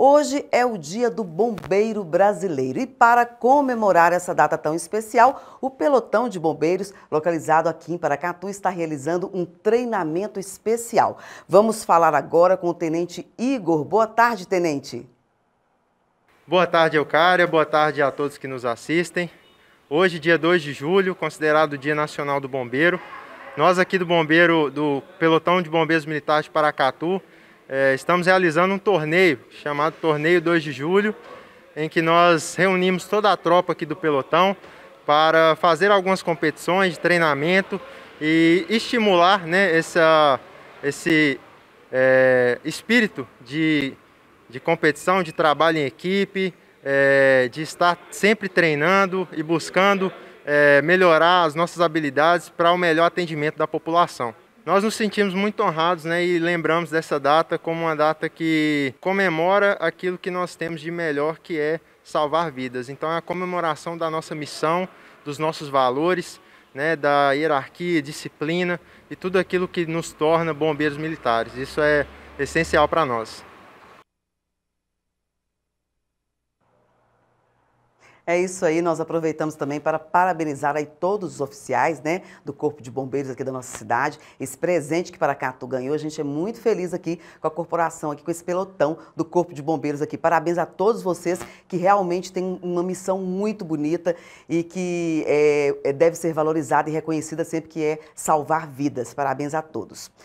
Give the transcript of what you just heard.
Hoje é o Dia do Bombeiro Brasileiro e para comemorar essa data tão especial, o pelotão de bombeiros localizado aqui em Paracatu está realizando um treinamento especial. Vamos falar agora com o tenente Igor. Boa tarde, tenente. Boa tarde, Eucária. Boa tarde a todos que nos assistem. Hoje, dia 2 de julho, considerado o Dia Nacional do Bombeiro, nós aqui do Bombeiro do Pelotão de Bombeiros Militares de Paracatu é, estamos realizando um torneio chamado Torneio 2 de Julho, em que nós reunimos toda a tropa aqui do pelotão para fazer algumas competições de treinamento e estimular né, essa, esse é, espírito de, de competição, de trabalho em equipe, é, de estar sempre treinando e buscando é, melhorar as nossas habilidades para o melhor atendimento da população. Nós nos sentimos muito honrados né, e lembramos dessa data como uma data que comemora aquilo que nós temos de melhor, que é salvar vidas. Então, é a comemoração da nossa missão, dos nossos valores, né, da hierarquia, disciplina e tudo aquilo que nos torna bombeiros militares. Isso é essencial para nós. É isso aí, nós aproveitamos também para parabenizar aí todos os oficiais, né, do Corpo de Bombeiros aqui da nossa cidade. Esse presente que Paracatu ganhou, a gente é muito feliz aqui com a corporação, aqui com esse pelotão do Corpo de Bombeiros aqui. Parabéns a todos vocês que realmente têm uma missão muito bonita e que é, é deve ser valorizada e reconhecida sempre que é salvar vidas. Parabéns a todos.